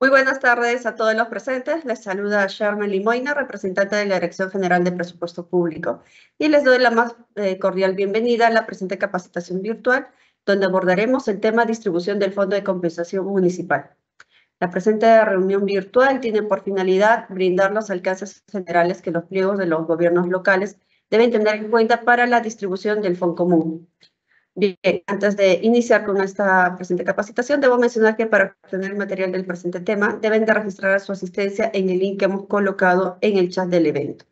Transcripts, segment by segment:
Muy buenas tardes a todos los presentes. Les saluda Sherman Limoina, representante de la Dirección General de Presupuesto Público. Y les doy la más eh, cordial bienvenida a la presente capacitación virtual, donde abordaremos el tema distribución del Fondo de Compensación Municipal. La presente reunión virtual tiene por finalidad brindar los alcances generales que los pliegos de los gobiernos locales deben tener en cuenta para la distribución del Fondo Común, Bien, antes de iniciar con esta presente capacitación, debo mencionar que para obtener el material del presente tema, deben de registrar su asistencia en el link que hemos colocado en el chat del evento.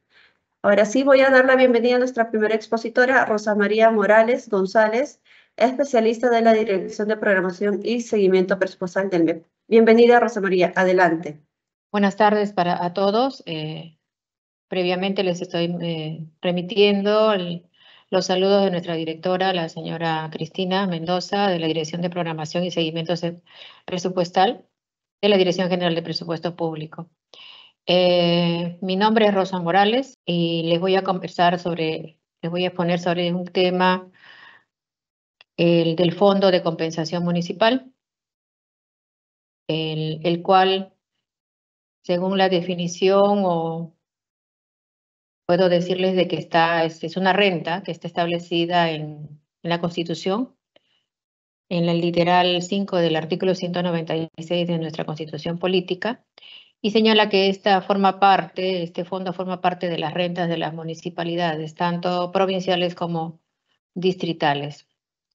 Ahora sí, voy a dar la bienvenida a nuestra primera expositora, Rosa María Morales González, especialista de la Dirección de Programación y Seguimiento Presupuestal del MEP. Bienvenida, Rosa María. Adelante. Buenas tardes para a todos. Eh, previamente les estoy eh, remitiendo el los saludos de nuestra directora, la señora Cristina Mendoza, de la Dirección de Programación y Seguimiento Presupuestal de la Dirección General de Presupuesto Público. Eh, mi nombre es Rosa Morales y les voy a conversar sobre, les voy a exponer sobre un tema el del Fondo de Compensación Municipal, el cual, según la definición o puedo decirles de que está, es, una renta que está establecida en, la Constitución, en el literal 5 del artículo 196 de nuestra Constitución Política, y señala que esta forma parte, este fondo forma parte de las rentas de las municipalidades, tanto provinciales como distritales,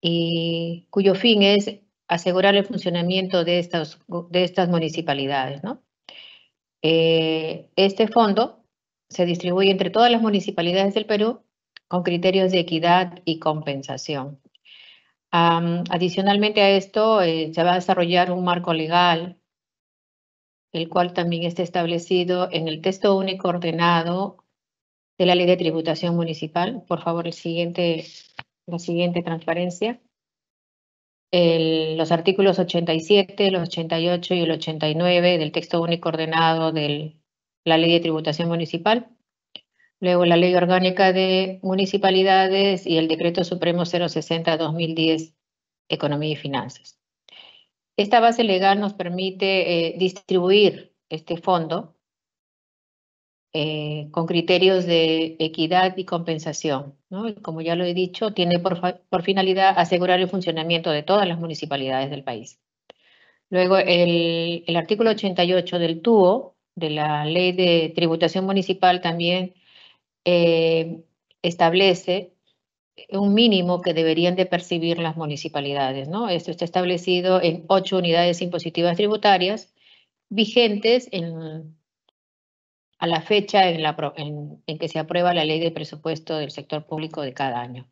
y cuyo fin es asegurar el funcionamiento de estas, de estas municipalidades. ¿no? Eh, este fondo se distribuye entre todas las municipalidades del Perú con criterios de equidad y compensación. adicionalmente a esto, eh, se va a desarrollar un marco legal, el cual también está establecido en el texto único ordenado de la Ley de Tributación Municipal. Por favor, siguiente, la siguiente transparencia. los artículos 87, los 88 y el 89 del texto único ordenado del la Ley de Tributación Municipal, luego la Ley Orgánica de Municipalidades y el Decreto Supremo 060-2010, Economía y Finanzas. Esta base legal nos permite eh, distribuir este fondo eh, con criterios de equidad y compensación. como ya lo he dicho, tiene por, finalidad asegurar el funcionamiento de todas las municipalidades del país. Luego, el, el artículo 88 del TUO de la ley de tributación municipal también eh, establece un mínimo que deberían de percibir las municipalidades. ¿no? Esto está establecido en ocho unidades impositivas tributarias vigentes en, a la fecha en, la, que se aprueba la ley de presupuesto del sector público de cada año.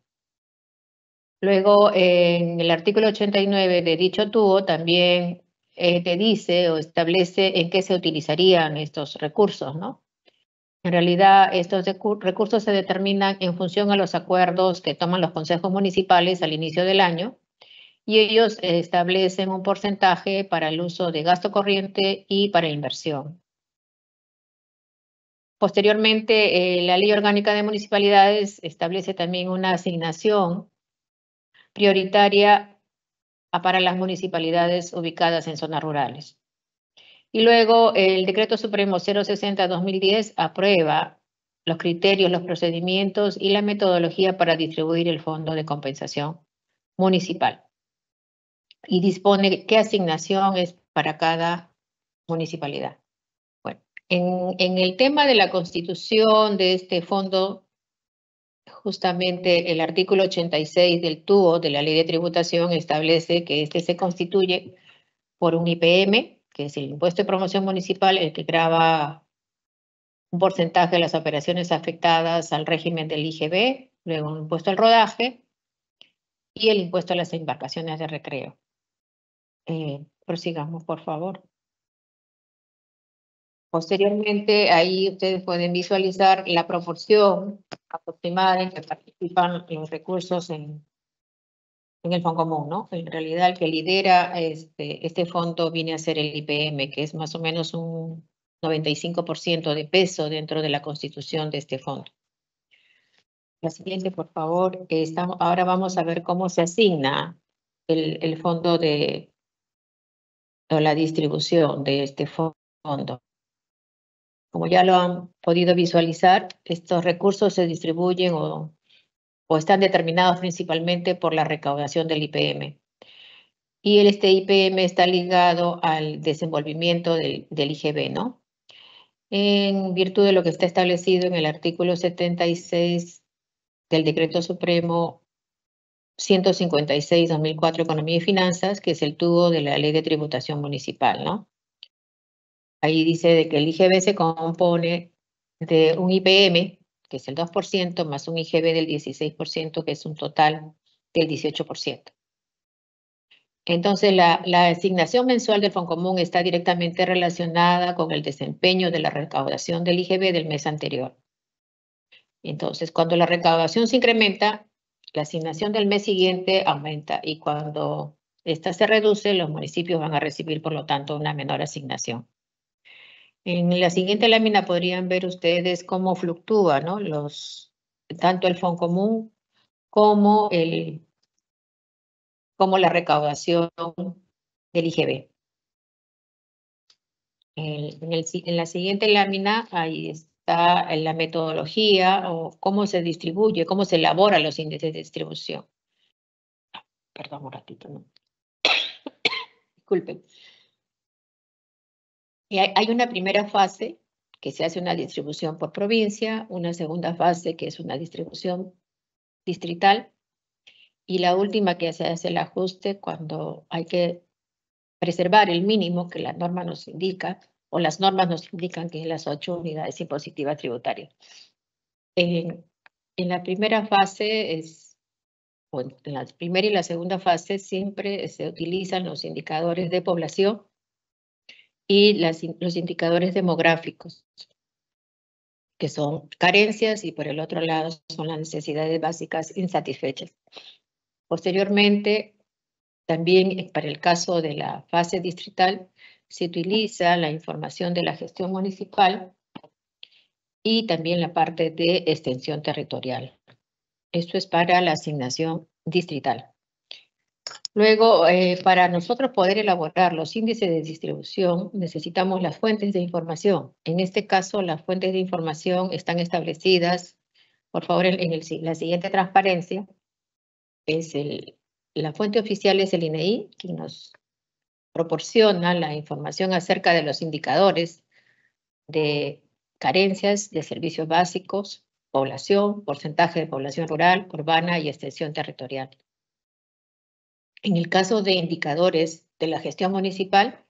Luego, en el artículo 89 de dicho tubo, también eh, te dice o establece en qué se utilizarían estos recursos, ¿no? En realidad, estos recursos se determinan en función a los acuerdos que toman los consejos municipales al inicio del año y ellos establecen un porcentaje para el uso de gasto corriente y para inversión. Posteriormente, eh, la Ley Orgánica de Municipalidades establece también una asignación prioritaria para las municipalidades ubicadas en zonas rurales. Y luego el Decreto Supremo 060-2010 aprueba los criterios, los procedimientos y la metodología para distribuir el Fondo de Compensación Municipal. Y dispone qué asignación es para cada municipalidad. Bueno, en, el tema de la constitución de este fondo Justamente el artículo 86 del TUO de la Ley de Tributación establece que este se constituye por un IPM, que es el impuesto de promoción municipal, el que grava un porcentaje de las operaciones afectadas al régimen del IGB, luego un impuesto al rodaje y el impuesto a las embarcaciones de recreo. Eh, prosigamos, por favor. Posteriormente, ahí ustedes pueden visualizar la proporción aproximada en que participan los recursos en, el Fondo Común, En realidad, el que lidera este, este fondo viene a ser el IPM, que es más o menos un 95% de peso dentro de la constitución de este fondo. La siguiente, por favor. ahora vamos a ver cómo se asigna el, fondo de o la distribución de este fondo. Como ya lo han podido visualizar, estos recursos se distribuyen o, están determinados principalmente por la recaudación del IPM. Y este IPM está ligado al desenvolvimiento del, del IGB, ¿no? En virtud de lo que está establecido en el artículo 76 del Decreto Supremo 156-2004 Economía y Finanzas, que es el tubo de la Ley de Tributación Municipal, ¿no? Ahí dice de que el IGB se compone de un IPM, que es el 2%, más un IGB del 16%, que es un total del 18%. Entonces, la, la asignación mensual del común está directamente relacionada con el desempeño de la recaudación del IGB del mes anterior. Entonces, cuando la recaudación se incrementa, la asignación del mes siguiente aumenta y cuando esta se reduce, los municipios van a recibir, por lo tanto, una menor asignación. En la siguiente lámina podrían ver ustedes cómo fluctúa, ¿no? Los, tanto el fondo común como, el, como la recaudación del IGB. En, la siguiente lámina, ahí está la metodología o cómo se distribuye, cómo se elabora los índices de distribución. Perdón un ratito, ¿no? Disculpen. Hay una primera fase que se hace una distribución por provincia, una segunda fase que es una distribución distrital y la última que se hace el ajuste cuando hay que preservar el mínimo que la norma nos indica o las normas nos indican que es las ocho unidades impositivas tributarias. En, en la primera fase es, o en la primera y la segunda fase siempre se utilizan los indicadores de población y los indicadores demográficos, que son carencias y por el otro lado son las necesidades básicas insatisfechas. Posteriormente, también para el caso de la fase distrital, se utiliza la información de la gestión municipal y también la parte de extensión territorial. Esto es para la asignación distrital. Luego, eh, para nosotros poder elaborar los índices de distribución, necesitamos las fuentes de información. En este caso, las fuentes de información están establecidas, por favor, en, la siguiente transparencia. Es la fuente oficial es el INEI, e que nos proporciona la información acerca de los indicadores de carencias de servicios básicos, población, porcentaje de población rural, urbana y extensión territorial. En el caso de indicadores de la gestión municipal,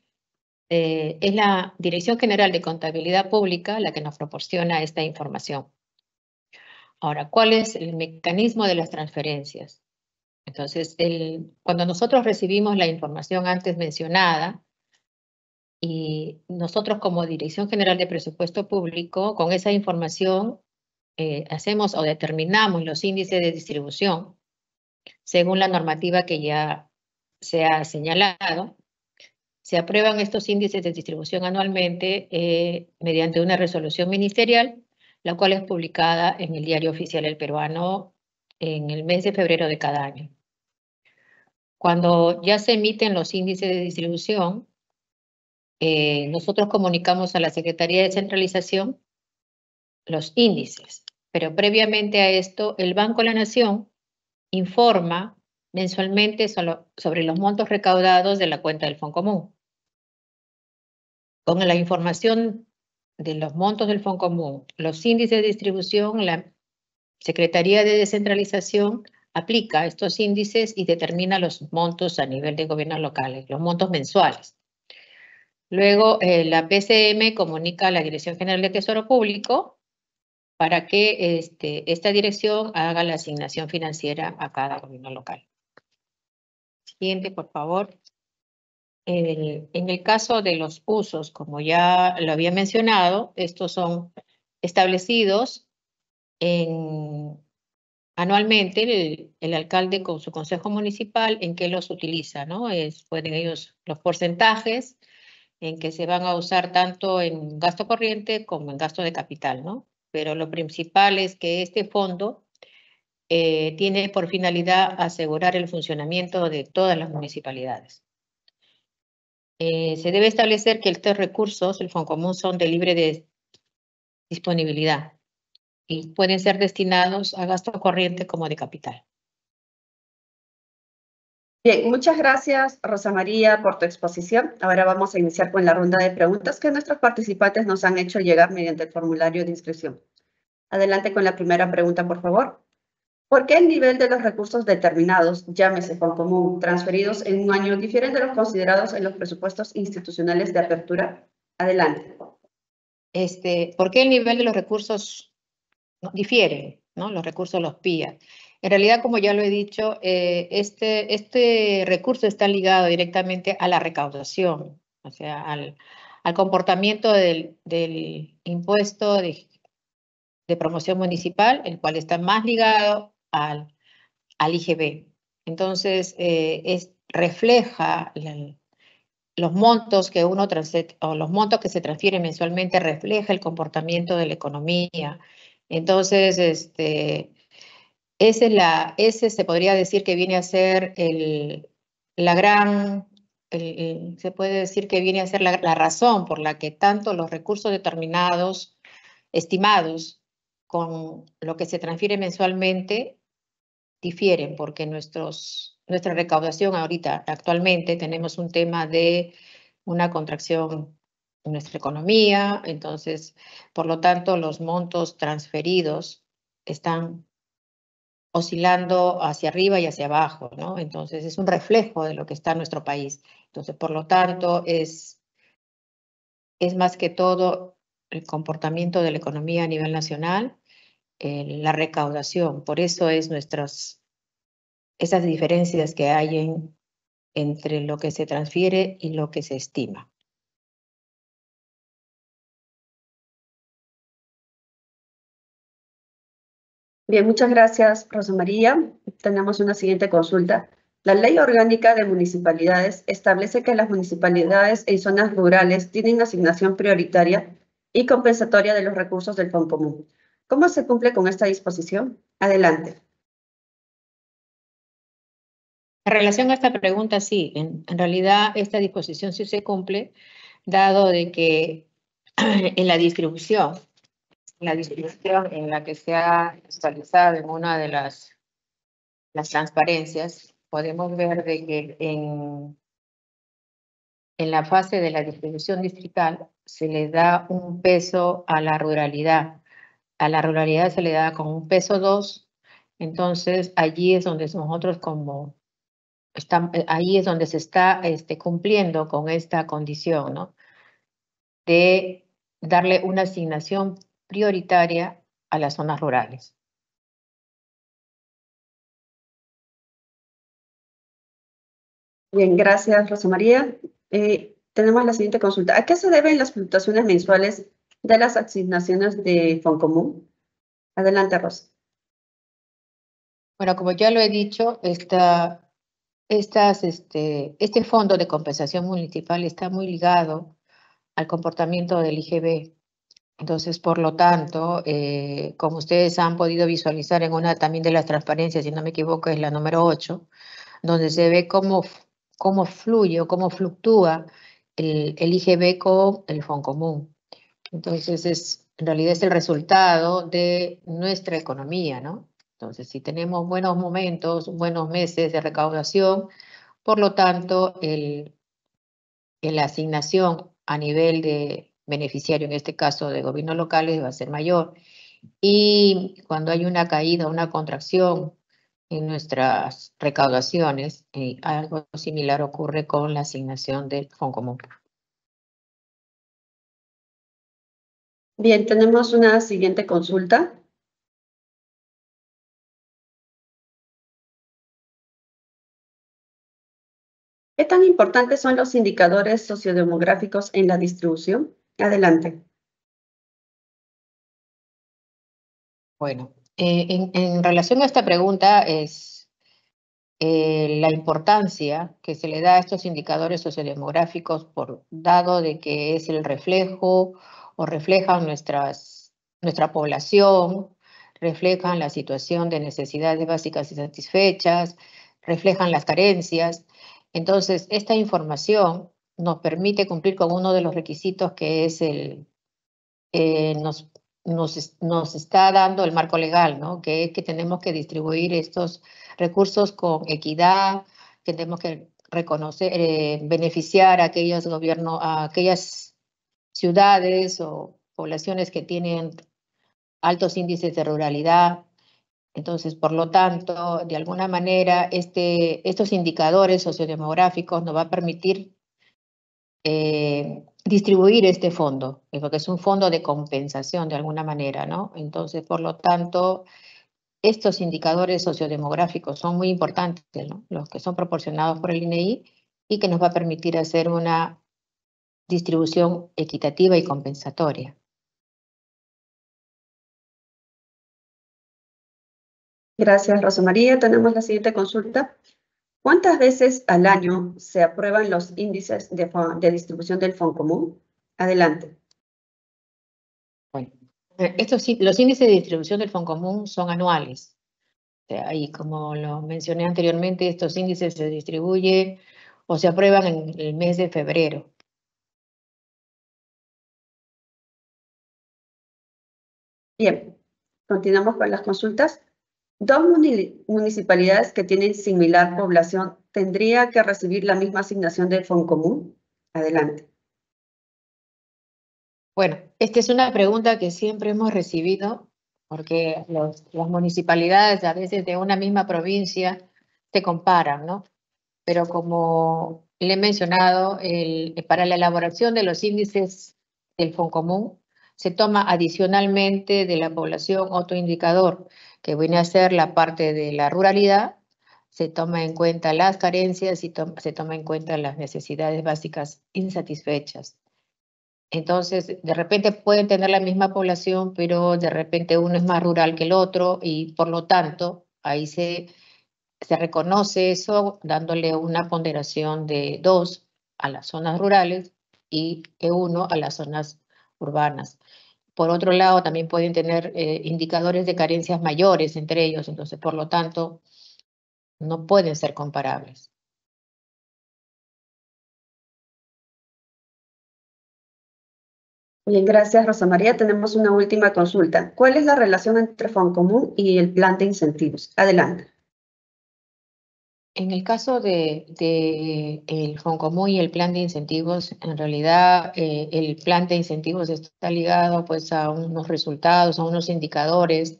eh, es la Dirección General de Contabilidad Pública la que nos proporciona esta información. Ahora, ¿cuál es el mecanismo de las transferencias? Entonces, cuando nosotros recibimos la información antes mencionada, y nosotros como Dirección General de Presupuesto Público, con esa información eh, hacemos o determinamos los índices de distribución según la normativa que ya se ha señalado, se aprueban estos índices de distribución anualmente eh, mediante una resolución ministerial, la cual es publicada en el Diario Oficial El Peruano en el mes de febrero de cada año. Cuando ya se emiten los índices de distribución, eh, nosotros comunicamos a la Secretaría de Centralización los índices, pero previamente a esto, el Banco de la Nación informa mensualmente sobre los montos recaudados de la cuenta del Fondo Común. Con la información de los montos del Fondo Común, los índices de distribución, la Secretaría de Descentralización aplica estos índices y determina los montos a nivel de gobiernos locales, los montos mensuales. Luego, eh, la PCM comunica a la Dirección General de Tesoro Público para que este, esta dirección haga la asignación financiera a cada gobierno local. Siguiente, por favor. en el caso de los usos, como ya lo había mencionado, estos son establecidos en, anualmente el, alcalde con su consejo municipal en que los utiliza, ¿no? Es, pueden ellos los porcentajes en que se van a usar tanto en gasto corriente como en gasto de capital, ¿no? pero lo principal es que este fondo eh, tiene por finalidad asegurar el funcionamiento de todas las municipalidades. Eh, se debe establecer que estos recursos, el Fondo Común, son de libre disponibilidad y pueden ser destinados a gasto corriente como de capital. Bien, muchas gracias, Rosa María, por tu exposición. Ahora vamos a iniciar con la ronda de preguntas que nuestros participantes nos han hecho llegar mediante el formulario de inscripción. Adelante con la primera pregunta, por favor. ¿Por qué el nivel de los recursos determinados, llámese con común, transferidos en un año, difieren de los considerados en los presupuestos institucionales de apertura? Adelante. Este, ¿Por qué el nivel de los recursos difiere? ¿no? Los recursos, los PIA. En realidad, como ya lo he dicho, eh, este, este recurso está ligado directamente a la recaudación, o sea, al, comportamiento del, impuesto de, de, promoción municipal, el cual está más ligado al, IGB. Entonces, eh, refleja los montos que uno o los montos que se transfieren mensualmente refleja el comportamiento de la economía. Entonces, este, ese, es la, ese se podría decir que viene a ser el, la gran, se puede decir que viene a ser la, razón por la que tanto los recursos determinados, estimados, con lo que se transfiere mensualmente, difieren, porque nuestros, nuestra recaudación ahorita, actualmente, tenemos un tema de una contracción en nuestra economía, entonces, por lo tanto, los montos transferidos están oscilando hacia arriba y hacia abajo, ¿no? Entonces es un reflejo de lo que está en nuestro país. Entonces, por lo tanto, es, es más que todo el comportamiento de la economía a nivel nacional, eh, la recaudación. Por eso es nuestras, esas diferencias que hay entre lo que se transfiere y lo que se estima. Bien, muchas gracias, Rosa María. Tenemos una siguiente consulta. La Ley Orgánica de Municipalidades establece que las municipalidades en zonas rurales tienen asignación prioritaria y compensatoria de los recursos del Fondo Común. ¿Cómo se cumple con esta disposición? Adelante. En relación a esta pregunta, sí, en, en realidad esta disposición sí se cumple, dado de que en la distribución la distribución en la que se ha actualizado en una de las, las transparencias, podemos ver de que en, en la fase de la distribución distrital se le da un peso a la ruralidad. A la ruralidad se le da con un peso 2, entonces allí es donde nosotros como ahí es donde se está este, cumpliendo con esta condición, ¿no? De darle una asignación prioritaria a las zonas rurales. Bien, gracias, Rosa María. Eh, tenemos la siguiente consulta. ¿A qué se deben las fluctuaciones mensuales de las asignaciones de Foncomún? Adelante, Rosa. Bueno, como ya lo he dicho, este, este fondo de compensación municipal está muy ligado al comportamiento del IGB, entonces, por lo tanto, eh, como ustedes han podido visualizar en una también de las transparencias, si no me equivoco, es la número 8, donde se ve cómo, cómo fluye o cómo fluctúa el, el IGB con el Fondo Común. Entonces, es, en realidad es el resultado de nuestra economía, ¿no? Entonces, si tenemos buenos momentos, buenos meses de recaudación, por lo tanto, el, la asignación a nivel de beneficiario, en este caso de gobiernos locales, va a ser mayor. Y cuando hay una caída, una contracción en nuestras recaudaciones, eh, algo similar ocurre con la asignación del Fondo Común. Bien, tenemos una siguiente consulta. ¿Qué tan importantes son los indicadores sociodemográficos en la distribución? Adelante. Bueno, eh, en, relación a esta pregunta es eh, la importancia que se le da a estos indicadores sociodemográficos por dado de que es el reflejo o reflejan nuestras, nuestra población, reflejan la situación de necesidades básicas satisfechas, reflejan las carencias. Entonces, esta información nos permite cumplir con uno de los requisitos que es el, eh, nos, nos, está dando el marco legal, ¿no? Que es que tenemos que distribuir estos recursos con equidad, que tenemos que reconocer, eh, beneficiar a aquellos gobiernos, a aquellas ciudades o poblaciones que tienen altos índices de ruralidad. Entonces, por lo tanto, de alguna manera, este, estos indicadores sociodemográficos nos va a permitir eh, distribuir este fondo, eh, porque es un fondo de compensación de alguna manera, ¿no? Entonces, por lo tanto, estos indicadores sociodemográficos son muy importantes, ¿no? Los que son proporcionados por el INEI e y que nos va a permitir hacer una distribución equitativa y compensatoria. Gracias, Rosa María. Tenemos la siguiente consulta. ¿Cuántas veces al año se aprueban los índices de, distribución del Fondo Común? Adelante. Bueno, eh, los índices de distribución del Fondo Común son anuales. Y como lo mencioné anteriormente, estos índices se distribuyen o se aprueban en el mes de febrero. Bien, continuamos con las consultas. Dos municipalidades que tienen similar población tendría que recibir la misma asignación del Fondo Común. Adelante. Bueno, esta es una pregunta que siempre hemos recibido porque las municipalidades a veces de una misma provincia se comparan, ¿no? Pero como le he mencionado, el, para la elaboración de los índices del común se toma adicionalmente de la población otro indicador que viene a ser la parte de la ruralidad, se toma en cuenta las carencias y se toma en cuenta las necesidades básicas insatisfechas. Entonces, de repente pueden tener la misma población, pero de repente uno es más rural que el otro y por lo tanto ahí se, se reconoce eso dándole una ponderación de dos a las zonas rurales y de uno a las zonas urbanas. Por otro lado, también pueden tener eh, indicadores de carencias mayores entre ellos, entonces, por lo tanto, no pueden ser comparables. Bien, gracias Rosa María. Tenemos una última consulta. ¿Cuál es la relación entre Fondo Común y el plan de incentivos? Adelante. En el caso de, de el FONCOMU y el plan de incentivos, en realidad eh, el plan de incentivos está ligado pues a unos resultados, a unos indicadores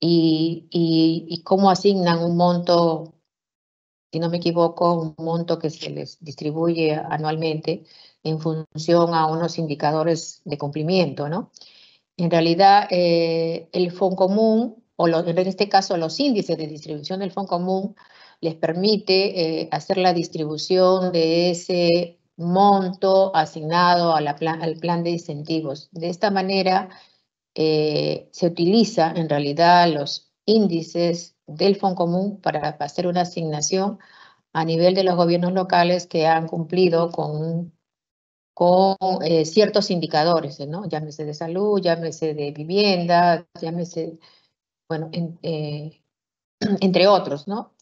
y, cómo asignan un monto, si no me equivoco, un monto que se les distribuye anualmente en función a unos indicadores de cumplimiento, ¿no? En realidad, eh, el común o en este caso los índices de distribución del fondo Común, les permite eh, hacer la distribución de ese monto asignado a al plan de incentivos. De esta manera eh, se utiliza en realidad los índices del Fondo Común para hacer una asignación a nivel de los gobiernos locales que han cumplido con, con eh, ciertos indicadores, ¿no? llámese de salud, llámese de vivienda, llámese, bueno, entre otros, ¿no?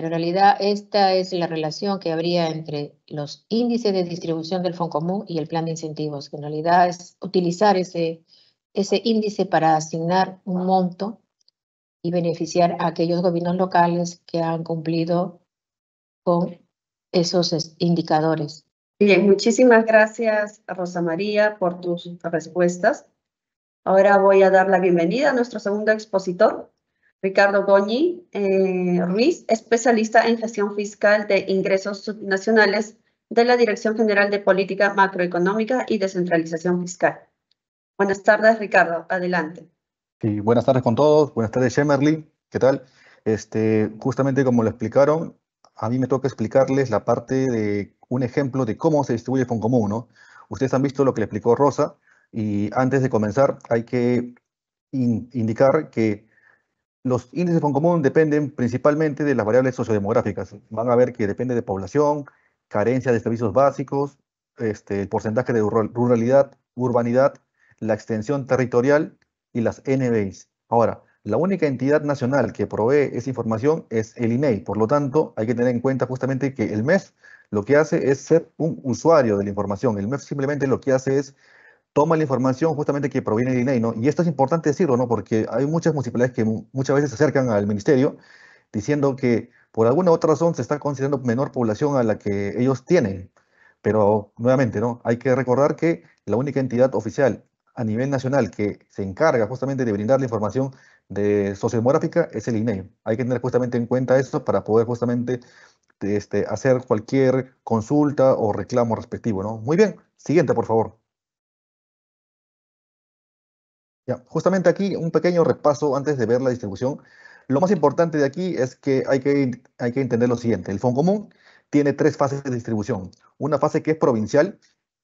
Pero en realidad esta es la relación que habría entre los índices de distribución del Fondo Común y el plan de incentivos, que en realidad es utilizar ese, ese índice para asignar un monto y beneficiar a aquellos gobiernos locales que han cumplido con esos indicadores. Bien, muchísimas gracias Rosa María por tus respuestas. Ahora voy a dar la bienvenida a nuestro segundo expositor, Ricardo Goñi eh, Ruiz, especialista en gestión fiscal de ingresos subnacionales de la Dirección General de Política Macroeconómica y Descentralización Fiscal. Buenas tardes, Ricardo. Adelante. Sí, buenas tardes con todos. Buenas tardes, Shemerly. ¿Qué tal? Este, justamente como lo explicaron, a mí me toca explicarles la parte de un ejemplo de cómo se distribuye común ¿no? Ustedes han visto lo que le explicó Rosa y antes de comenzar hay que indicar que los índices de común dependen principalmente de las variables sociodemográficas. Van a ver que depende de población, carencia de servicios básicos, este, el porcentaje de ruralidad, urbanidad, la extensión territorial y las NBIs. Ahora, la única entidad nacional que provee esa información es el INEI. E Por lo tanto, hay que tener en cuenta justamente que el MES lo que hace es ser un usuario de la información. El MES simplemente lo que hace es toma la información justamente que proviene del INEI, ¿no? Y esto es importante decirlo, ¿no? Porque hay muchas municipalidades que muchas veces se acercan al ministerio diciendo que por alguna otra razón se está considerando menor población a la que ellos tienen. Pero nuevamente, ¿no? Hay que recordar que la única entidad oficial a nivel nacional que se encarga justamente de brindar la información de sociodemográfica es el INEI. Hay que tener justamente en cuenta eso para poder justamente este, hacer cualquier consulta o reclamo respectivo, ¿no? Muy bien, siguiente, por favor. justamente aquí un pequeño repaso antes de ver la distribución. Lo más importante de aquí es que hay que, hay que entender lo siguiente. El Fondo Común tiene tres fases de distribución. Una fase que es provincial,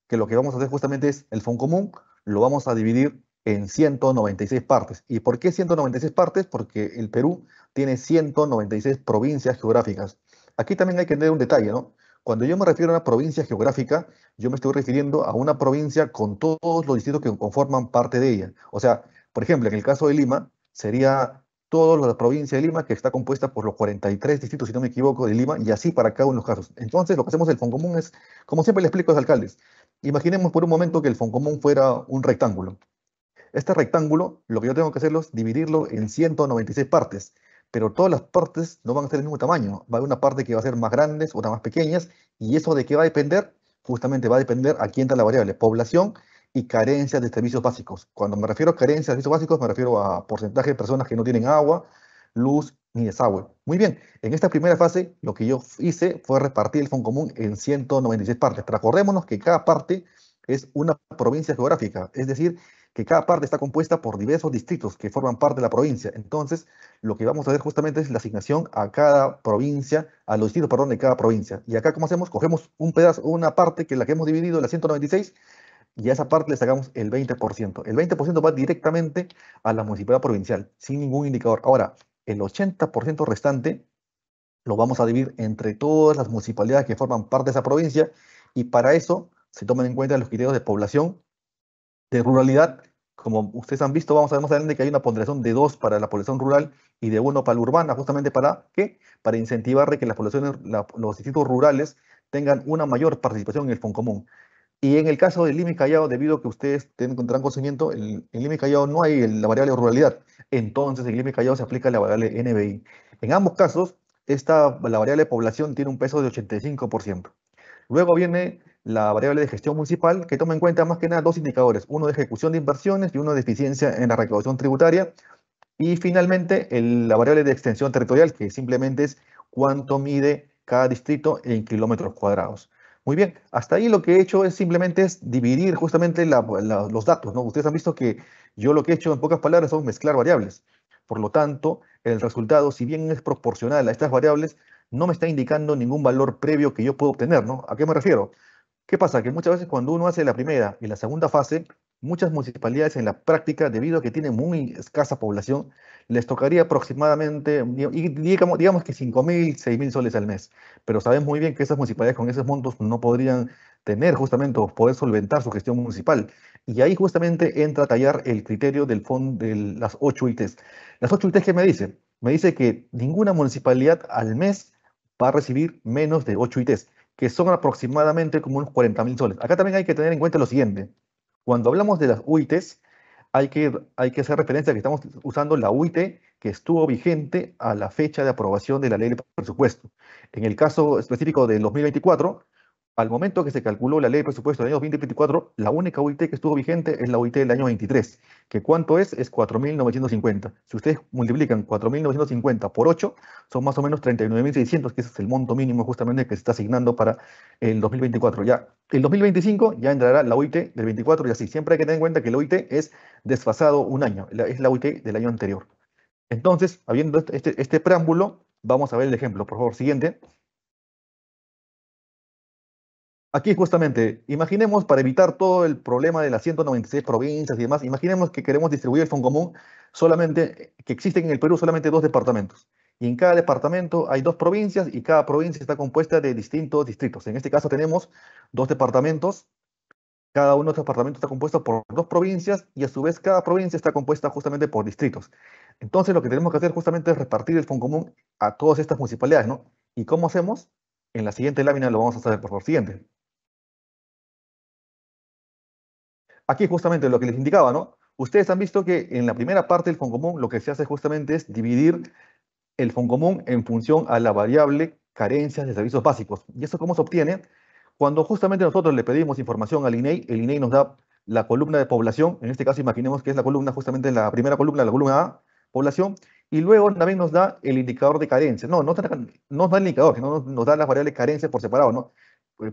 que lo que vamos a hacer justamente es el Fondo Común, lo vamos a dividir en 196 partes. ¿Y por qué 196 partes? Porque el Perú tiene 196 provincias geográficas. Aquí también hay que tener un detalle, ¿no? Cuando yo me refiero a una provincia geográfica, yo me estoy refiriendo a una provincia con todos los distritos que conforman parte de ella. O sea, por ejemplo, en el caso de Lima, sería toda la provincia de Lima, que está compuesta por los 43 distritos, si no me equivoco, de Lima, y así para cada uno de los casos. Entonces, lo que hacemos el Foncomún es, como siempre le explico a los alcaldes, imaginemos por un momento que el Foncomún fuera un rectángulo. Este rectángulo, lo que yo tengo que hacerlo es dividirlo en 196 partes pero todas las partes no van a ser el mismo tamaño. Va a haber una parte que va a ser más grandes, otra más pequeñas, y eso de qué va a depender, justamente va a depender a quién entra la variable población y carencia de servicios básicos. Cuando me refiero a carencias de servicios básicos, me refiero a porcentaje de personas que no tienen agua, luz ni desagüe. Muy bien, en esta primera fase lo que yo hice fue repartir el Fondo Común en 196 partes. Pero que cada parte es una provincia geográfica, es decir, que cada parte está compuesta por diversos distritos que forman parte de la provincia. Entonces, lo que vamos a hacer justamente es la asignación a cada provincia, a los distritos, perdón, de cada provincia. Y acá, ¿cómo hacemos? Cogemos un pedazo, una parte que es la que hemos dividido, la 196, y a esa parte le sacamos el 20%. El 20% va directamente a la municipalidad provincial, sin ningún indicador. Ahora, el 80% restante lo vamos a dividir entre todas las municipalidades que forman parte de esa provincia y para eso se toman en cuenta los criterios de población de ruralidad. Como ustedes han visto, vamos a ver más adelante que hay una ponderación de 2 para la población rural y de 1 para la urbana, justamente para ¿qué? Para incentivar que las poblaciones, los distritos rurales tengan una mayor participación en el Fondo Común Y en el caso del límite callado, debido a que ustedes tendrán conocimiento, en Lima y Callao no hay la variable ruralidad. Entonces, en Lima Callao se aplica la variable NBI. En ambos casos, esta, la variable población tiene un peso de 85%. Luego viene la variable de gestión municipal, que toma en cuenta más que nada dos indicadores, uno de ejecución de inversiones y uno de eficiencia en la recaudación tributaria. Y finalmente, la variable de extensión territorial, que simplemente es cuánto mide cada distrito en kilómetros cuadrados. Muy bien, hasta ahí lo que he hecho es simplemente es dividir justamente los datos. Ustedes han visto que yo lo que he hecho en pocas palabras es mezclar variables. Por lo tanto, el resultado, si bien es proporcional a estas variables, no me está indicando ningún valor previo que yo pueda obtener, ¿no? ¿A qué me refiero? ¿Qué pasa? Que muchas veces cuando uno hace la primera y la segunda fase, muchas municipalidades en la práctica, debido a que tienen muy escasa población, les tocaría aproximadamente, digamos, digamos que 5.000, 6.000 soles al mes. Pero sabes muy bien que esas municipalidades con esos montos no podrían tener justamente o poder solventar su gestión municipal. Y ahí justamente entra a tallar el criterio del fondo de las 8 UITs. Las 8 UITs qué me dice, me dice que ninguna municipalidad al mes va a recibir menos de 8 UITs, que son aproximadamente como unos 40 mil soles. Acá también hay que tener en cuenta lo siguiente. Cuando hablamos de las UITs, hay que, hay que hacer referencia a que estamos usando la UIT que estuvo vigente a la fecha de aprobación de la ley de presupuesto. En el caso específico del 2024, al momento que se calculó la ley de presupuesto del año 2024, la única OIT que estuvo vigente es la OIT del año 23, que cuánto es, es 4.950. Si ustedes multiplican 4.950 por 8, son más o menos 39.600, que ese es el monto mínimo justamente que se está asignando para el 2024. Ya el 2025 ya entrará la OIT del 24 y así. Siempre hay que tener en cuenta que la OIT es desfasado un año, es la OIT del año anterior. Entonces, habiendo este, este, este preámbulo, vamos a ver el ejemplo. Por favor, siguiente. Aquí justamente, imaginemos para evitar todo el problema de las 196 provincias y demás, imaginemos que queremos distribuir el Fondo Común solamente, eh, que existen en el Perú solamente dos departamentos. Y en cada departamento hay dos provincias y cada provincia está compuesta de distintos distritos. En este caso tenemos dos departamentos, cada uno de estos departamentos está compuesto por dos provincias y a su vez cada provincia está compuesta justamente por distritos. Entonces lo que tenemos que hacer justamente es repartir el Fondo Común a todas estas municipalidades, ¿no? ¿Y cómo hacemos? En la siguiente lámina lo vamos a saber por Siguiente. Aquí justamente lo que les indicaba, ¿no? Ustedes han visto que en la primera parte del Común lo que se hace justamente es dividir el Común en función a la variable carencias de servicios básicos. ¿Y eso cómo se obtiene? Cuando justamente nosotros le pedimos información al INEI, e el INEI e nos da la columna de población, en este caso imaginemos que es la columna, justamente la primera columna, la columna A, población, y luego también nos da el indicador de carencia. No, no, nos da el indicador, sino nos, nos da las variables carencias por separado, ¿no?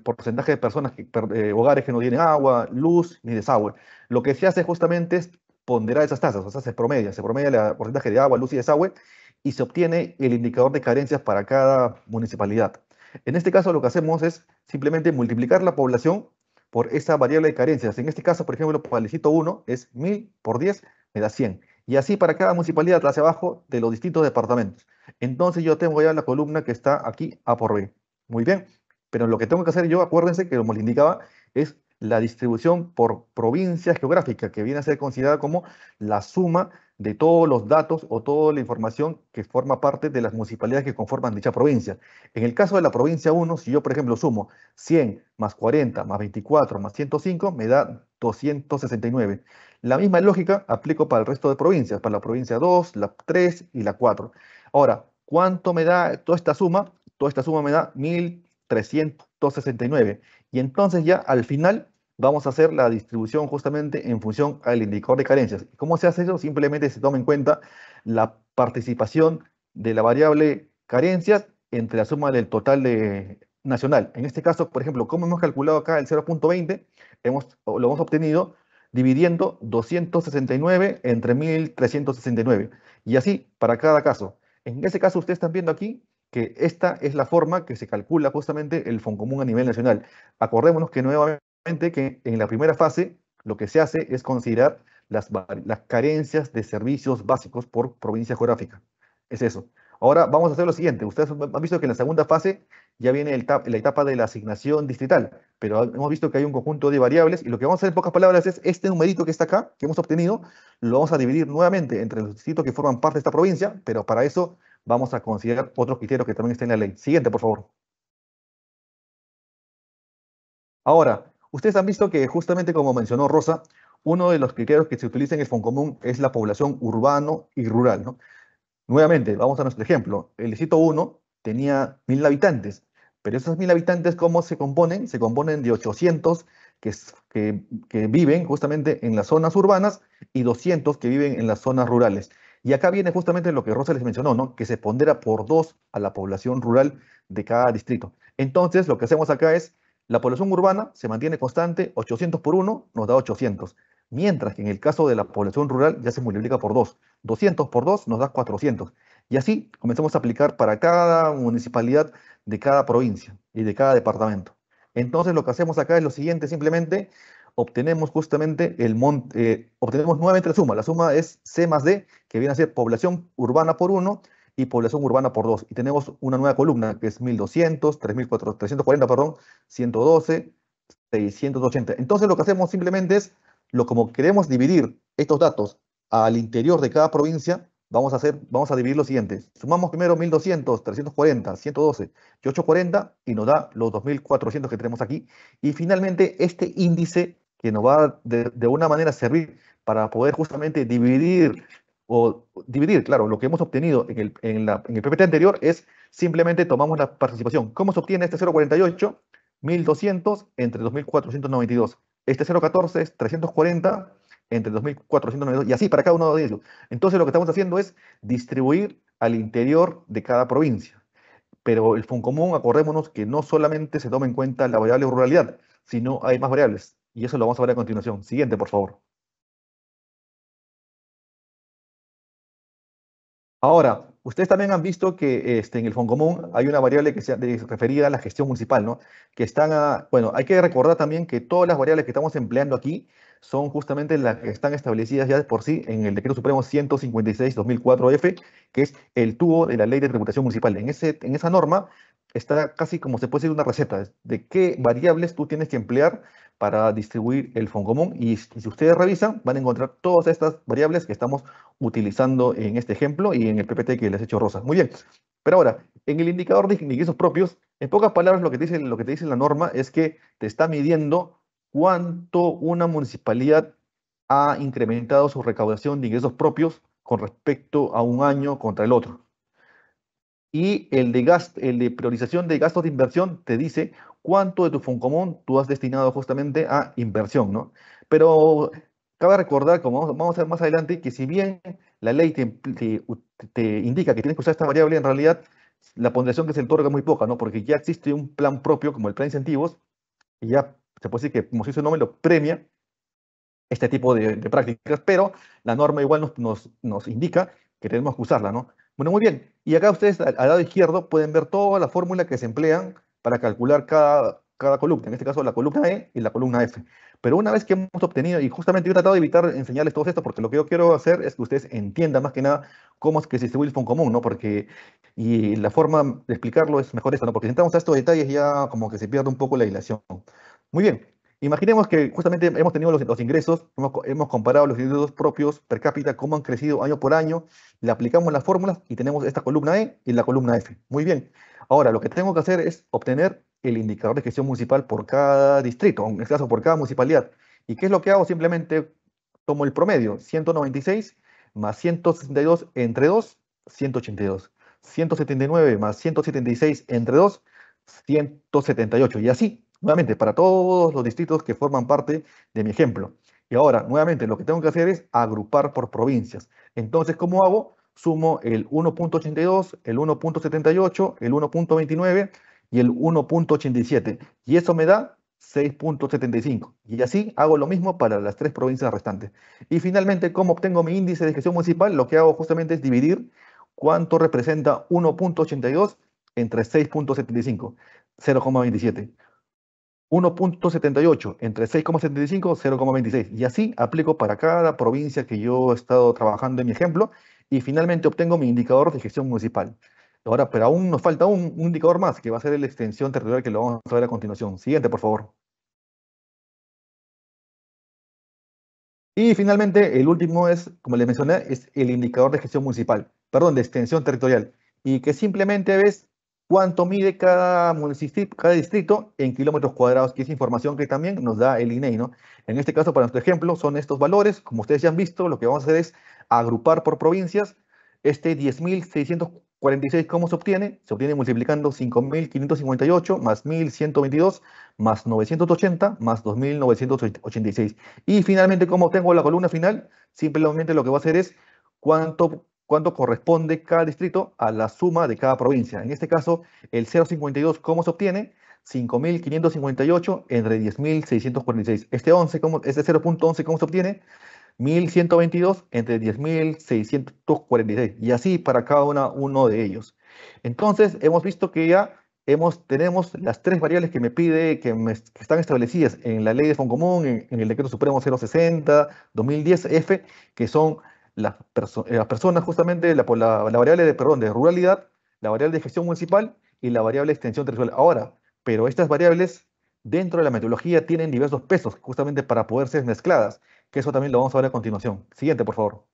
porcentaje de personas, que, eh, hogares que no tienen agua, luz ni desagüe. Lo que se hace justamente es ponderar esas tasas, o sea, se promedia, se promedia el porcentaje de agua, luz y desagüe y se obtiene el indicador de carencias para cada municipalidad. En este caso lo que hacemos es simplemente multiplicar la población por esa variable de carencias. En este caso, por ejemplo, el distrito 1 es 1000 por 10 me da 100. Y así para cada municipalidad hacia abajo de los distintos departamentos. Entonces yo tengo ya la columna que está aquí A por B. Muy bien, pero lo que tengo que hacer yo, acuérdense que como les indicaba, es la distribución por provincia geográfica, que viene a ser considerada como la suma de todos los datos o toda la información que forma parte de las municipalidades que conforman dicha provincia. En el caso de la provincia 1, si yo, por ejemplo, sumo 100 más 40 más 24 más 105, me da 269. La misma lógica aplico para el resto de provincias, para la provincia 2, la 3 y la 4. Ahora, ¿cuánto me da toda esta suma? Toda esta suma me da 1000. 369. Y entonces ya al final vamos a hacer la distribución justamente en función al indicador de carencias. ¿Cómo se hace eso? Simplemente se toma en cuenta la participación de la variable carencias entre la suma del total nacional. En este caso, por ejemplo, como hemos calculado acá el 0.20, lo hemos obtenido dividiendo 269 entre 1369. Y así para cada caso. En ese caso, ustedes están viendo aquí que esta es la forma que se calcula justamente el común a nivel nacional. Acordémonos que nuevamente que en la primera fase lo que se hace es considerar las, las carencias de servicios básicos por provincia geográfica. Es eso. Ahora vamos a hacer lo siguiente. Ustedes han visto que en la segunda fase ya viene el, la etapa de la asignación distrital, pero hemos visto que hay un conjunto de variables y lo que vamos a hacer en pocas palabras es este numerito que está acá, que hemos obtenido, lo vamos a dividir nuevamente entre los distritos que forman parte de esta provincia, pero para eso vamos a considerar otros criterios que también estén en la ley. Siguiente, por favor. Ahora, ustedes han visto que justamente como mencionó Rosa, uno de los criterios que se utiliza en el Común es la población urbano y rural. Nuevamente, vamos a nuestro ejemplo. El sitio 1 tenía mil habitantes, pero esos mil habitantes, ¿cómo se componen? Se componen de 800 que, que, viven justamente en las zonas urbanas y 200 que viven en las zonas rurales. Y acá viene justamente lo que Rosa les mencionó, ¿no? Que se pondera por dos a la población rural de cada distrito. Entonces, lo que hacemos acá es, la población urbana se mantiene constante, 800 por 1 nos da 800. Mientras que en el caso de la población rural ya se multiplica por 2. 200 por 2 nos da 400. Y así comenzamos a aplicar para cada municipalidad de cada provincia y de cada departamento. Entonces lo que hacemos acá es lo siguiente, simplemente obtenemos justamente el monte, eh, obtenemos nuevamente la suma. La suma es C más D, que viene a ser población urbana por 1 y población urbana por 2. Y tenemos una nueva columna que es 1200, 340, perdón, 112, 680. Entonces lo que hacemos simplemente es, lo como queremos dividir estos datos al interior de cada provincia, vamos a, hacer, vamos a dividir lo siguiente. Sumamos primero 1200, 340, 112 y 840 y nos da los 2400 que tenemos aquí. Y finalmente este índice que nos va de, de una manera a servir para poder justamente dividir o dividir, claro, lo que hemos obtenido en el, en, PPT anterior es simplemente tomamos la participación. ¿Cómo se obtiene este 0,48? 1.200 entre 2.492. Este 0,14 es 340 entre 2.492 y así para cada uno de ellos. Entonces lo que estamos haciendo es distribuir al interior de cada provincia. Pero el común acordémonos que no solamente se toma en cuenta la variable ruralidad, sino hay más variables. Y eso lo vamos a ver a continuación. Siguiente, por favor. Ahora, ustedes también han visto que este, en el Común hay una variable que se referida a la gestión municipal, ¿no? Que están a, bueno, hay que recordar también que todas las variables que estamos empleando aquí son justamente las que están establecidas ya de por sí en el Decreto Supremo 156-2004-F, que es el tubo de la Ley de Tributación Municipal. En, ese, en esa norma está casi como se puede decir una receta de qué variables tú tienes que emplear para distribuir el fondo común. Y si ustedes revisan, van a encontrar todas estas variables que estamos utilizando en este ejemplo y en el PPT que les he hecho rosas Muy bien. Pero ahora, en el indicador de ingresos propios, en pocas palabras, lo que, te dice, lo que te dice la norma es que te está midiendo cuánto una municipalidad ha incrementado su recaudación de ingresos propios con respecto a un año contra el otro y el de, gasto, el de priorización de gastos de inversión te dice cuánto de tu fondo común tú has destinado justamente a inversión, ¿no? Pero cabe recordar, como vamos, a ver más adelante, que si bien la ley te, indica que tienes que usar esta variable, en realidad la ponderación que se otorga es muy poca, ¿no? Porque ya existe un plan propio, como el plan de incentivos, y ya se puede decir que, como si el nombre, lo premia este tipo de, prácticas, pero la norma igual nos, nos, nos indica que tenemos que usarla, ¿no? Bueno, muy bien. Y acá ustedes al lado izquierdo pueden ver toda la fórmula que se emplean para calcular cada, cada columna, en este caso la columna E y la columna F. Pero una vez que hemos obtenido, y justamente yo he tratado de evitar enseñarles todo esto, porque lo que yo quiero hacer es que ustedes entiendan más que nada cómo es que se distribuye el fondo común, ¿no? Porque, y la forma de explicarlo es mejor esta, ¿no? Porque si entramos a estos detalles ya como que se pierde un poco la dilación. Muy bien, Imaginemos que justamente hemos tenido los, ingresos, hemos, hemos, comparado los ingresos propios per cápita, cómo han crecido año por año, le aplicamos las fórmulas y tenemos esta columna E y la columna F. Muy bien. Ahora, lo que tengo que hacer es obtener el indicador de gestión municipal por cada distrito, en este caso por cada municipalidad. ¿Y qué es lo que hago? Simplemente tomo el promedio, 196 más 162 entre 2, 182. 179 más 176 entre 2, 178. Y así, Nuevamente, para todos los distritos que forman parte de mi ejemplo. Y ahora, nuevamente, lo que tengo que hacer es agrupar por provincias. Entonces, ¿cómo hago? Sumo el 1.82, el 1.78, el 1.29 y el 1.87. Y eso me da 6.75. Y así hago lo mismo para las tres provincias restantes. Y finalmente, ¿cómo obtengo mi índice de gestión municipal? Lo que hago justamente es dividir cuánto representa 1.82 entre 6.75, 0,27. 1.78, entre 6,75, 0,26. Y así aplico para cada provincia que yo he estado trabajando en mi ejemplo y finalmente obtengo mi indicador de gestión municipal. Ahora, pero aún nos falta un, indicador más, que va a ser la extensión territorial que lo vamos a ver a continuación. Siguiente, por favor. Y finalmente, el último es, como les mencioné, es el indicador de gestión municipal, perdón, de extensión territorial, y que simplemente ves cuánto mide cada municipio, cada distrito en kilómetros cuadrados, que es información que también nos da el INEI, e ¿no? En este caso, para nuestro ejemplo, son estos valores. Como ustedes ya han visto, lo que vamos a hacer es agrupar por provincias. Este 10.646, ¿cómo se obtiene? Se obtiene multiplicando 5.558 más 1.122 más 980 más 2.986. Y finalmente, como tengo la columna final? Simplemente lo que voy a hacer es cuánto ¿Cuánto corresponde cada distrito a la suma de cada provincia. En este caso, el 0,52, ¿cómo se obtiene? 5.558 entre 10.646. Este 11, ¿cómo, 0.11, este ¿cómo se obtiene? 1.122 entre 10.646. Y así para cada una, uno de ellos. Entonces, hemos visto que ya hemos, tenemos las tres variables que me pide, que, están establecidas en la ley de Foncomún, común en el Decreto Supremo 060, 2010F, que son eh, las, personas justamente, la, variable de, perdón, de ruralidad, la variable de gestión municipal y la variable de extensión territorial. Ahora, pero estas variables dentro de la metodología tienen diversos pesos justamente para poder ser mezcladas, que eso también lo vamos a ver a continuación. Siguiente, por favor.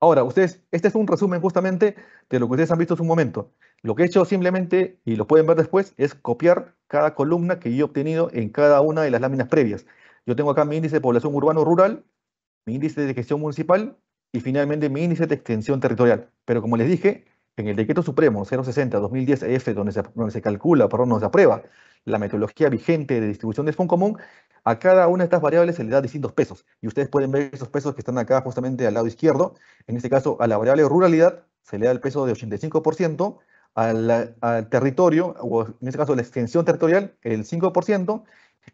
Ahora, ustedes, este es un resumen justamente de lo que ustedes han visto en un momento. Lo que he hecho simplemente, y lo pueden ver después, es copiar cada columna que yo he obtenido en cada una de las láminas previas. Yo tengo acá mi índice de población urbano-rural, mi índice de gestión municipal y finalmente mi índice de extensión territorial. Pero como les dije, en el decreto supremo 060 2010 f donde se, calcula, perdón, donde se aprueba la metodología vigente de distribución de Fondo Común, a cada una de estas variables se le da distintos pesos. Y ustedes pueden ver esos pesos que están acá justamente al lado izquierdo. En este caso, a la variable ruralidad se le da el peso de 85%, al, al territorio, o en este caso la extensión territorial, el 5%,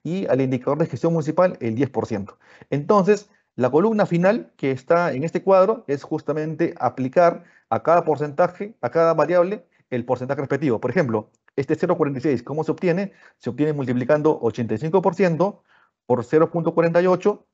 y al indicador de gestión municipal, el 10%. Entonces, la columna final que está en este cuadro es justamente aplicar a cada porcentaje, a cada variable, el porcentaje respectivo. Por ejemplo, este 0.46, ¿cómo se obtiene? Se obtiene multiplicando 85% por 0.48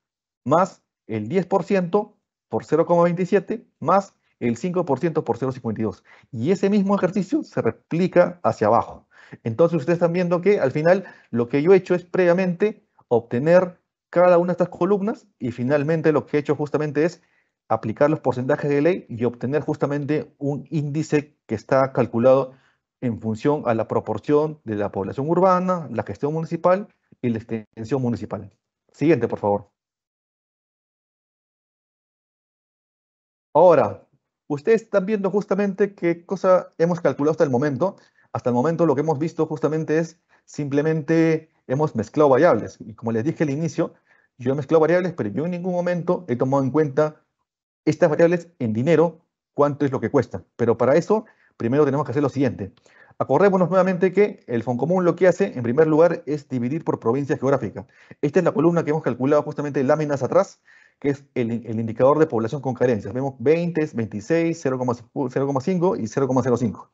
más el 10% por 0.27 más el 5% por 0.52. Y ese mismo ejercicio se replica hacia abajo. Entonces ustedes están viendo que al final lo que yo he hecho es previamente obtener cada una de estas columnas y finalmente lo que he hecho justamente es aplicar los porcentajes de ley y obtener justamente un índice que está calculado en función a la proporción de la población urbana, la gestión municipal y la extensión municipal. Siguiente, por favor. Ahora, ustedes están viendo justamente qué cosa hemos calculado hasta el momento. Hasta el momento lo que hemos visto justamente es simplemente hemos mezclado variables. Y como les dije al inicio, yo he mezclado variables, pero yo en ningún momento he tomado en cuenta estas variables en dinero, cuánto es lo que cuesta. Pero para eso, primero tenemos que hacer lo siguiente. Acordémonos nuevamente que el común lo que hace, en primer lugar, es dividir por provincia geográfica. Esta es la columna que hemos calculado justamente láminas atrás, que es el, el indicador de población con carencias. Vemos 20, 26, 0,5 y 0,05.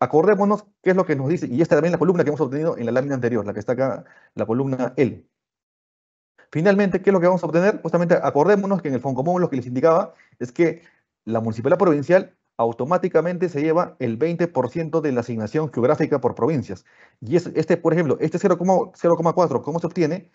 Acordémonos qué es lo que nos dice, y esta también es la columna que hemos obtenido en la lámina anterior, la que está acá, la columna L. Finalmente, ¿qué es lo que vamos a obtener? Justamente acordémonos que en el común lo que les indicaba es que la municipalidad provincial automáticamente se lleva el 20% de la asignación geográfica por provincias. Y este, por ejemplo, este 0,4, ¿cómo se obtiene?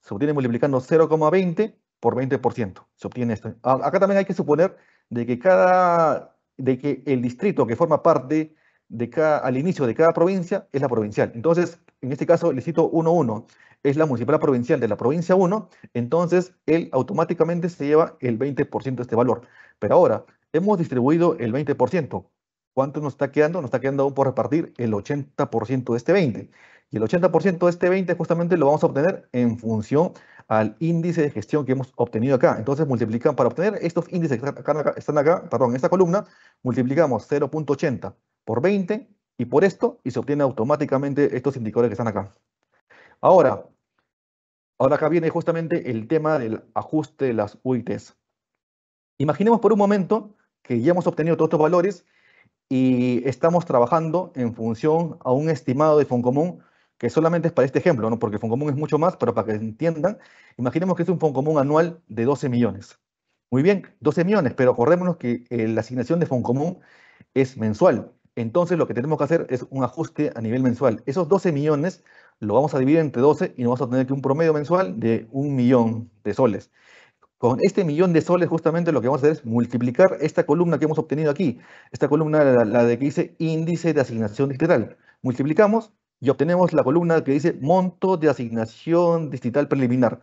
Se obtiene multiplicando 0,20 por 20%. Se obtiene esto. Acá también hay que suponer de que cada de que el distrito que forma parte de cada, al inicio de cada provincia es la provincial. Entonces, en este caso, le cito 1.1, es la municipal provincial de la provincia 1, entonces él automáticamente se lleva el 20% de este valor. Pero ahora, hemos distribuido el 20%. ¿Cuánto nos está quedando? Nos está quedando aún por repartir el 80% de este 20. Y el 80% de este 20 justamente lo vamos a obtener en función al índice de gestión que hemos obtenido acá. Entonces multiplican, para obtener estos índices que acá, están acá perdón, en esta columna, multiplicamos 0.80 por 20 y por esto, y se obtiene automáticamente estos indicadores que están acá. Ahora, ahora acá viene justamente el tema del ajuste de las UITs. Imaginemos por un momento que ya hemos obtenido todos estos valores y estamos trabajando en función a un estimado de común que solamente es para este ejemplo, ¿no? porque común es mucho más, pero para que entiendan, imaginemos que es un fondo común anual de 12 millones. Muy bien, 12 millones, pero acordémonos que eh, la asignación de común es mensual entonces lo que tenemos que hacer es un ajuste a nivel mensual. Esos 12 millones lo vamos a dividir entre 12 y nos vamos a tener que un promedio mensual de un millón de soles. Con este millón de soles justamente lo que vamos a hacer es multiplicar esta columna que hemos obtenido aquí, esta columna, la, de que dice índice de asignación digital. Multiplicamos y obtenemos la columna que dice monto de asignación digital preliminar.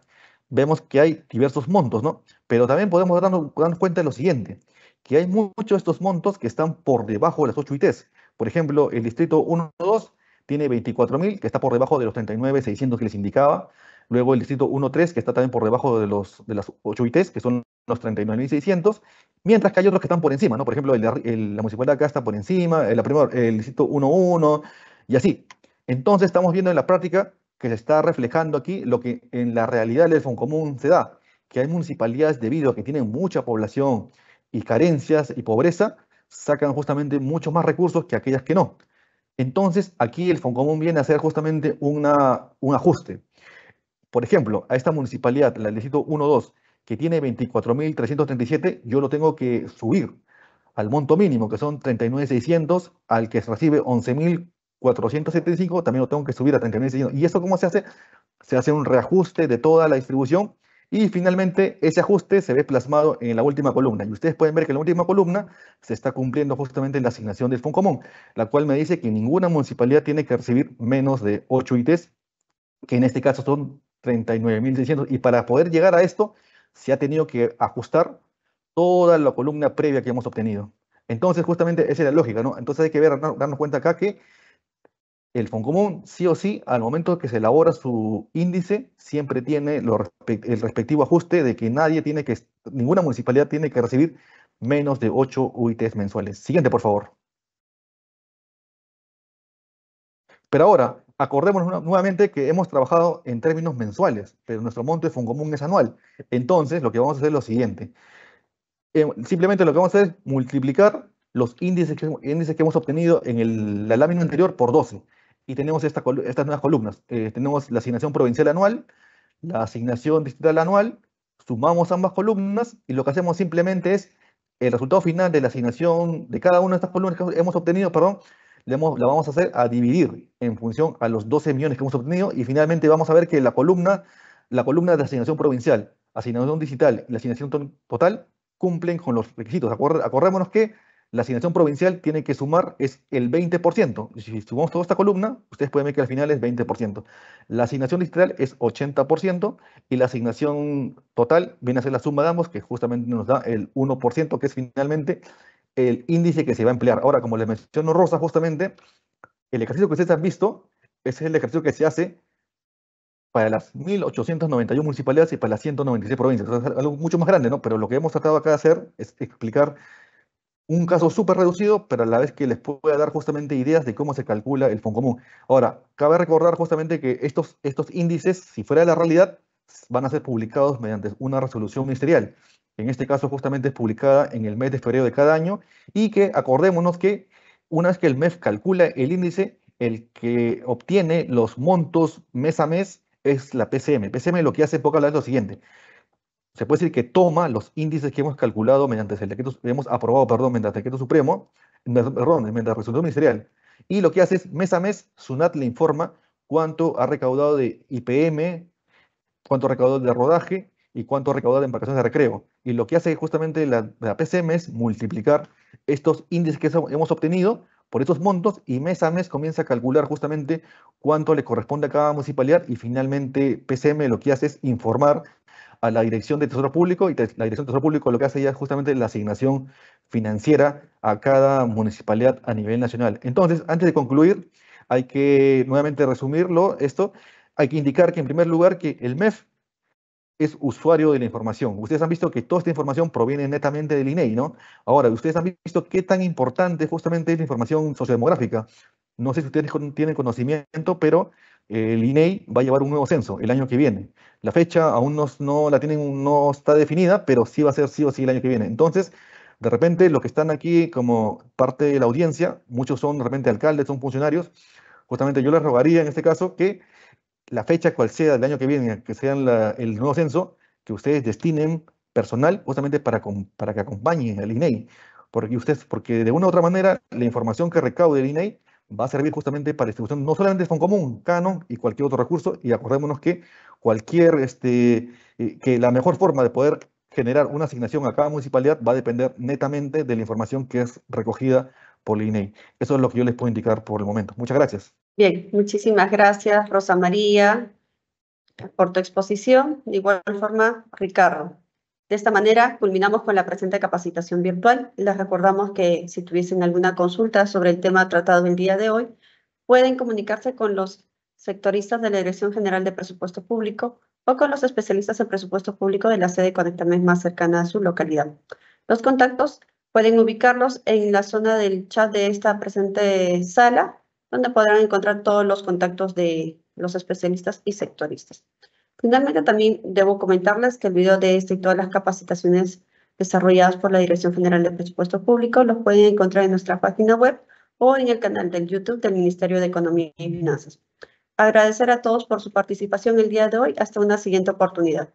Vemos que hay diversos montos, ¿no? Pero también podemos darnos cuenta de lo siguiente que hay muchos de estos montos que están por debajo de las 8 ITs. Por ejemplo, el distrito 12 2 tiene 24.000, que está por debajo de los 39.600 que les indicaba. Luego el distrito 13 que está también por debajo de, los, de las 8 ITs, que son los 39.600, mientras que hay otros que están por encima, ¿no? Por ejemplo, la municipalidad acá está por encima, el, distrito 11 y así. Entonces estamos viendo en la práctica que se está reflejando aquí lo que en la realidad del Común se da, que hay municipalidades debido a que tienen mucha población, y carencias y pobreza, sacan justamente muchos más recursos que aquellas que no. Entonces, aquí el común viene a hacer justamente una, un ajuste. Por ejemplo, a esta municipalidad, la distrito 1-2, que tiene 24.337, yo lo tengo que subir al monto mínimo, que son 39.600, al que recibe 11.475, también lo tengo que subir a 39.600. ¿Y eso cómo se hace? Se hace un reajuste de toda la distribución y finalmente, ese ajuste se ve plasmado en la última columna. Y ustedes pueden ver que en la última columna se está cumpliendo justamente en la asignación del común la cual me dice que ninguna municipalidad tiene que recibir menos de 8 ITs, que en este caso son 39.600. Y para poder llegar a esto, se ha tenido que ajustar toda la columna previa que hemos obtenido. Entonces, justamente esa es la lógica, ¿no? Entonces hay que ver, darnos cuenta acá que el Común, sí o sí, al momento que se elabora su índice, siempre tiene el respectivo ajuste de que nadie tiene que, ninguna municipalidad tiene que recibir menos de 8 UITs mensuales. Siguiente, por favor. Pero ahora, acordémonos nuevamente que hemos trabajado en términos mensuales, pero nuestro monto de Común es anual. Entonces, lo que vamos a hacer es lo siguiente. Em, simplemente lo que vamos a hacer es multiplicar los índices que, que hemos obtenido en la lámina anterior por 12 y tenemos esta, estas nuevas columnas. Eh, tenemos la asignación provincial anual, la asignación digital anual, sumamos ambas columnas y lo que hacemos simplemente es el resultado final de la asignación de cada una de estas columnas que hemos obtenido, perdón, le la vamos a hacer a dividir en función a los 12 millones que hemos obtenido y finalmente vamos a ver que la columna, la columna de asignación provincial, asignación digital y la asignación total cumplen con los requisitos. Acordémonos que la asignación provincial tiene que sumar es el 20%. Si sumamos toda esta columna, ustedes pueden ver que al final es 20%. La asignación distrital es 80% y la asignación total viene a ser la suma de ambos, que justamente nos da el 1%, que es finalmente el índice que se va a emplear. Ahora, como les mencionó Rosa, justamente, el ejercicio que ustedes han visto es el ejercicio que se hace para las 1.891 municipalidades y para las 196 provincias. Es algo mucho más grande, ¿no? Pero lo que hemos tratado acá de hacer es explicar un caso súper reducido, pero a la vez que les pueda dar justamente ideas de cómo se calcula el fondo común. Ahora, cabe recordar justamente que estos, estos índices, si fuera la realidad, van a ser publicados mediante una resolución ministerial. En este caso, justamente es publicada en el mes de febrero de cada año y que acordémonos que una vez que el MEF calcula el índice, el que obtiene los montos mes a mes es la PCM. PCM lo que hace poco la es lo siguiente se puede decir que toma los índices que hemos calculado mediante el decreto, hemos aprobado, perdón, mediante el decreto supremo, perdón, mediante resolución ministerial. Y lo que hace es, mes a mes, SUNAT le informa cuánto ha recaudado de IPM, cuánto ha recaudado de rodaje y cuánto ha recaudado de embarcaciones de recreo. Y lo que hace justamente la, la PCM es multiplicar estos índices que hemos obtenido por estos montos y mes a mes comienza a calcular justamente cuánto le corresponde a cada municipalidad y finalmente PCM lo que hace es informar a la Dirección de Tesoro Público y la Dirección de Tesoro Público lo que hace ya es justamente la asignación financiera a cada municipalidad a nivel nacional. Entonces, antes de concluir, hay que nuevamente resumirlo esto. Hay que indicar que en primer lugar que el MEF es usuario de la información. Ustedes han visto que toda esta información proviene netamente del INEI, ¿no? Ahora, ustedes han visto qué tan importante justamente es la información sociodemográfica. No sé si ustedes tienen conocimiento, pero el INEI e va a llevar un nuevo censo el año que viene. La fecha aún no, la tienen, no está definida, pero sí va a ser sí o sí el año que viene. Entonces, de repente, los que están aquí como parte de la audiencia, muchos son de repente alcaldes, son funcionarios, justamente yo les rogaría en este caso que la fecha cual sea del año que viene, que sea el nuevo censo, que ustedes destinen personal justamente para, para que acompañen al INEI. E porque, ustedes, porque de una u otra manera, la información que recaude el INEI va a servir justamente para distribución no solamente de común, Canon y cualquier otro recurso. Y acordémonos que cualquier, este, eh, que la mejor forma de poder generar una asignación a cada municipalidad va a depender netamente de la información que es recogida por el INEI. E Eso es lo que yo les puedo indicar por el momento. Muchas gracias. Bien, muchísimas gracias, Rosa María, por tu exposición. De igual forma, Ricardo. De esta manera, culminamos con la presente capacitación virtual. Les recordamos que si tuviesen alguna consulta sobre el tema tratado el día de hoy, pueden comunicarse con los sectoristas de la Dirección General de Presupuesto Público o con los especialistas en presupuesto público de la sede Conectame más cercana a su localidad. Los contactos pueden ubicarlos en la zona del chat de esta presente sala, donde podrán encontrar todos los contactos de los especialistas y sectoristas. Finalmente, también debo comentarles que el video de este y todas las capacitaciones desarrolladas por la Dirección General de Presupuesto Público los pueden encontrar en nuestra página web o en el canal del YouTube del Ministerio de Economía y Finanzas. Agradecer a todos por su participación el día de hoy. Hasta una siguiente oportunidad.